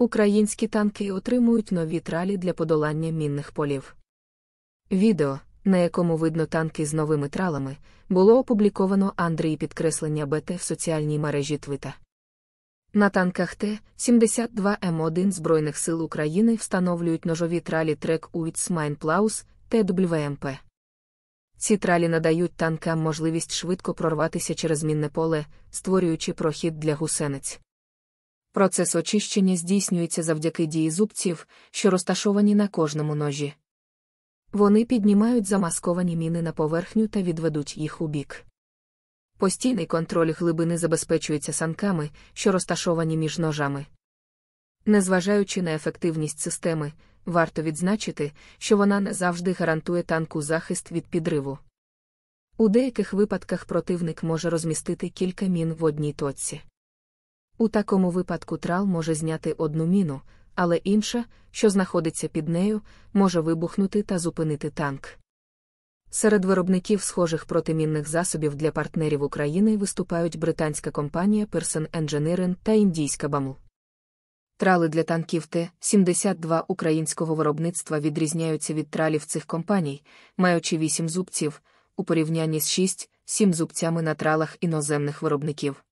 Українські танки отримують нові тралі для подолання мінних полів. Відео, на якому видно танки з новими тралами, було опубліковано Андрій підкреслення БТ в соціальній мережі Твита. На танках Т-72М1 Збройних сил України встановлюють ножові тралі трек Уітсмайнплаус ТВМП. Ем Ці тралі надають танкам можливість швидко прорватися через мінне поле, створюючи прохід для гусениць. Процес очищення здійснюється завдяки дії зубців, що розташовані на кожному ножі. Вони піднімають замасковані міни на поверхню та відведуть їх у бік. Постійний контроль глибини забезпечується санками, що розташовані між ножами. Незважаючи на ефективність системи, варто відзначити, що вона не завжди гарантує танку захист від підриву. У деяких випадках противник може розмістити кілька мін в одній точці. У такому випадку трал може зняти одну міну, але інша, що знаходиться під нею, може вибухнути та зупинити танк. Серед виробників схожих протимінних засобів для партнерів України виступають британська компанія Pearson Engineering та індійська BAML. Трали для танків Т-72 українського виробництва відрізняються від тралів цих компаній, маючи 8 зубців у порівнянні з 6-7 зубцями на тралах іноземних виробників.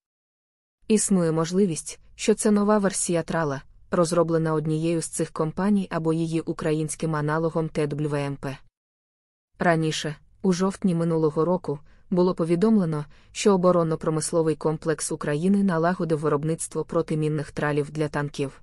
Існує можливість, що це нова версія трала, розроблена однією з цих компаній або її українським аналогом ТЕДВМП. Раніше, у жовтні минулого року, було повідомлено, що оборонно-промисловий комплекс України налагодив виробництво протимінних тралів для танків.